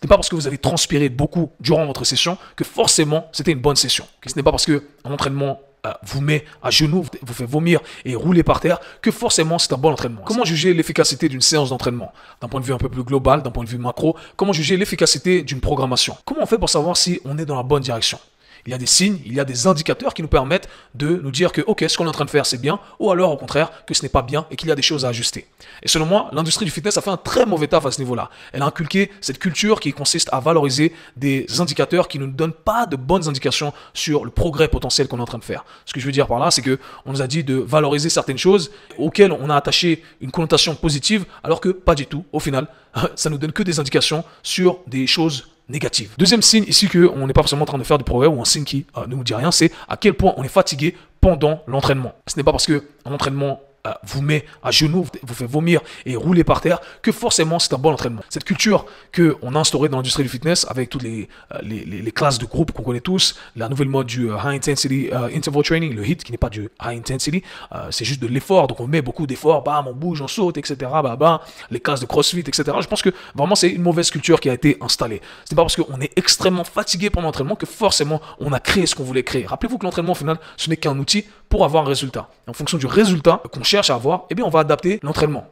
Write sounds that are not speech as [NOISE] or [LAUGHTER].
Ce n'est pas parce que vous avez transpiré beaucoup durant votre session que forcément c'était une bonne session. ce n'est pas parce qu'un entraînement euh, vous met à genoux, vous fait vomir et rouler par terre que forcément c'est un bon entraînement. Comment juger l'efficacité d'une séance d'entraînement D'un point de vue un peu plus global, d'un point de vue macro, comment juger l'efficacité d'une programmation Comment on fait pour savoir si on est dans la bonne direction il y a des signes, il y a des indicateurs qui nous permettent de nous dire que, OK, ce qu'on est en train de faire, c'est bien, ou alors au contraire, que ce n'est pas bien et qu'il y a des choses à ajuster. Et selon moi, l'industrie du fitness a fait un très mauvais taf à ce niveau-là. Elle a inculqué cette culture qui consiste à valoriser des indicateurs qui ne nous donnent pas de bonnes indications sur le progrès potentiel qu'on est en train de faire. Ce que je veux dire par là, c'est que nous a dit de valoriser certaines choses auxquelles on a attaché une connotation positive, alors que pas du tout. Au final, [LAUGHS] ça nous donne que des indications sur des choses négative. Deuxième signe ici qu'on n'est pas forcément en train de faire du progrès ou un signe qui euh, ne nous dit rien, c'est à quel point on est fatigué pendant l'entraînement. Ce n'est pas parce que entraînement euh, vous met à genoux, vous fait vomir et rouler par terre, que forcément c'est un bon entraînement. Cette culture qu'on a instaurée dans l'industrie du fitness avec toutes euh, les, les, classes de groupe qu'on connaît tous, la nouvelle mode du euh, high intensity interval training, le HIT qui n'est pas du high intensity, c'est juste de l'effort, donc on met beaucoup d'efforts, bam, on bouge, on saute, etc., bah, les classes de crossfit, etc. Je pense que vraiment c'est une mauvaise culture qui a été installée. C'est pas parce qu'on est extrêmement fatigué pendant l'entraînement que forcément on a créé ce qu'on voulait créer. Rappelez-vous que l'entraînement au final, ce n'est qu'un outil pour avoir un résultat. En fonction du résultat qu'on cherche à avoir, eh bien, on va adapter l'entraînement.